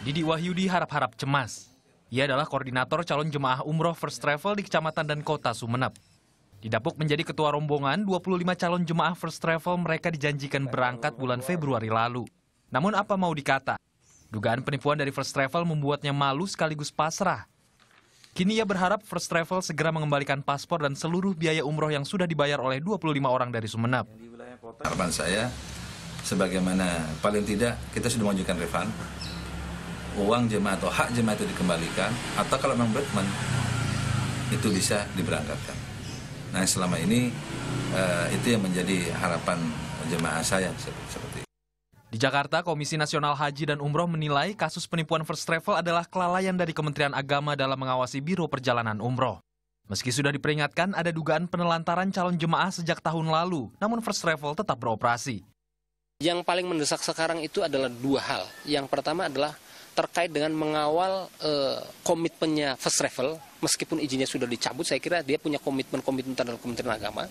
Didi Wahyudi harap-harap cemas. Ia adalah koordinator calon jemaah umroh First Travel di Kecamatan dan Kota Sumenep. Didapuk menjadi ketua rombongan, 25 calon jemaah First Travel mereka dijanjikan berangkat bulan Februari lalu. Namun apa mau dikata, dugaan penipuan dari First Travel membuatnya malu sekaligus pasrah. Kini ia berharap First Travel segera mengembalikan paspor dan seluruh biaya umroh yang sudah dibayar oleh 25 orang dari Sumeneb. Harapan saya, sebagaimana paling tidak kita sudah mengajukan refund, uang jemaah atau hak jemaah itu dikembalikan atau kalau memang Batman itu bisa diberangkatkan. Nah selama ini uh, itu yang menjadi harapan jemaah saya seperti Di Jakarta, Komisi Nasional Haji dan Umroh menilai kasus penipuan first travel adalah kelalaian dari Kementerian Agama dalam mengawasi Biro Perjalanan Umroh. Meski sudah diperingatkan ada dugaan penelantaran calon jemaah sejak tahun lalu, namun first travel tetap beroperasi. Yang paling mendesak sekarang itu adalah dua hal. Yang pertama adalah terkait dengan mengawal uh, komitmennya first travel meskipun izinnya sudah dicabut saya kira dia punya komitmen-komitmen terhadap Kementerian Agama.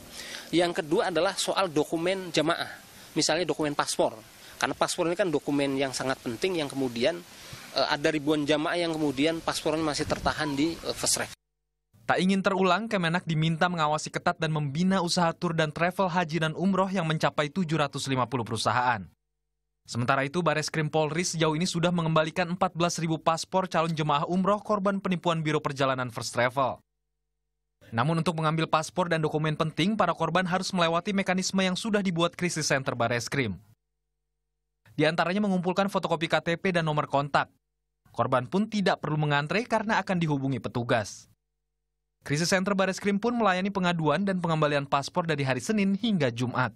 Yang kedua adalah soal dokumen jamaah. Misalnya dokumen paspor. Karena paspor ini kan dokumen yang sangat penting yang kemudian uh, ada ribuan jamaah yang kemudian paspornya masih tertahan di uh, first travel. Tak ingin terulang, Kemenak diminta mengawasi ketat dan membina usaha tur dan travel haji dan umroh yang mencapai 750 perusahaan. Sementara itu, Bares Krim Polri sejauh ini sudah mengembalikan 14.000 paspor calon jemaah umroh korban penipuan Biro Perjalanan First Travel. Namun untuk mengambil paspor dan dokumen penting, para korban harus melewati mekanisme yang sudah dibuat krisis center Bares Krim. Di antaranya mengumpulkan fotokopi KTP dan nomor kontak. Korban pun tidak perlu mengantre karena akan dihubungi petugas. Krisis Center Bareskrim pun melayani pengaduan dan pengembalian paspor dari hari Senin hingga Jumat